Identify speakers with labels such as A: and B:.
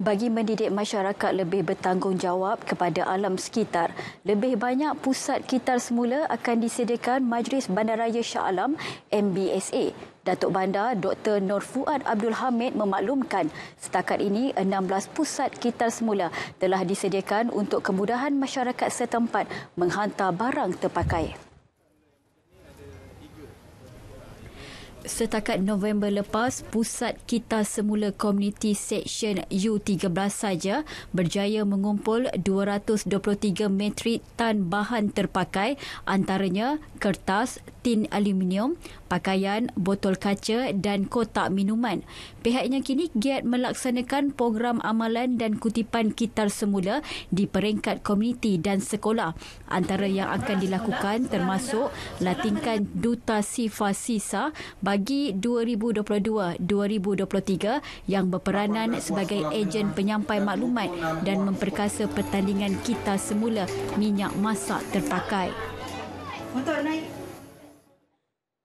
A: bagi mendidik masyarakat lebih bertanggungjawab kepada alam sekitar. Lebih banyak pusat kitar semula akan disediakan Majlis Bandaraya Shah Alam MBSA. Datuk Bandar Dr. Norfuad Abdul Hamid memaklumkan setakat ini 16 pusat kitar semula telah disediakan untuk kemudahan masyarakat setempat menghantar barang terpakai. setakat November lepas, pusat kita semula Community Section U13 saja berjaya mengumpul 223 metrik tan bahan terpakai antaranya kertas, tin aluminium, pakaian, botol kaca dan kotak minuman. Pihaknya kini giat melaksanakan program amalan dan kutipan kitar semula di peringkat komuniti dan sekolah. Antara yang akan dilakukan termasuk latihan duta sifa sisa bagi 2022-2023 yang berperanan sebagai ejen penyampai maklumat dan memperkasa pertandingan kitar semula minyak masak terpakai. Motor naik.